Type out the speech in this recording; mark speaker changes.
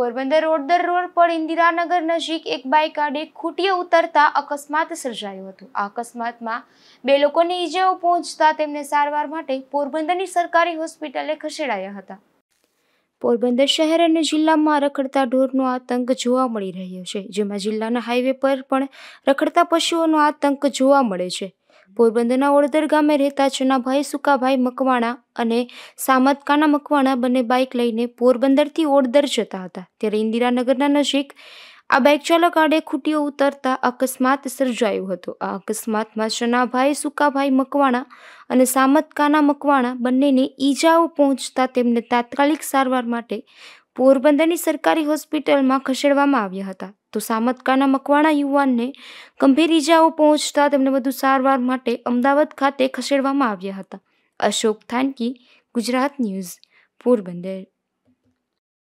Speaker 1: Porbandar road દર road પર ઇન્દિરાનગર નજીક એક બાઇક આડે ખૂટીએ ઉતરતા અકસ્માત સર્જાયો હતો આ અકસ્માતમાં બે લોકોને ઈજાઓ પહોંચતા તેમને સારવાર માટે પોરબંદરની સરકારી હોસ્પિટલે ખસેડાયા હતા પોરબંદર શહેર અને જિલ્લામાં રખડતા ઢોરનો આતંક જોવા મળી રહ્યો છે જેમાં જિલ્લાના હાઈવે પર પણ રખડતા પશુઓનો આતંક જોવા મળે છે પોરબંદરના ઓળદર ગામે રહેતા ચનાભાઈ સુકાભાઈ મકવાણા અને સામતકાના મકવાણા બંને બાઇક લઈને પોરબંદરથી ઓળદર જતા હતા ત્યારે ઇન્દિરાનગરના નજીક આ બાઇક ચાલક આડે ખૂટીઓ ઉતરતા અકસ્માત સર્જાયો હતો આ અકસ્માતમાં ચનાભાઈ સુકાભાઈ મકવાણા અને સામતકાના મકવાણા બંનેને ઈજાઓ પહોંચતા તેમને તાત્કાલિક સારવાર માટે પોરબંદરની સરકારી હોસ્પિટલમાં ખસેડવામાં આવ્યા હતા તો સામતકાના મકવાણા યુવાનને ગંભીર ઇજાઓ પહોંચતા તેમને વધુ સારવાર માટે અમદાવાદ ખાતે ખસેડવામાં આવ્યા હતા અશોક થાનકી ગુજરાત ન્યૂઝ પોરબંદર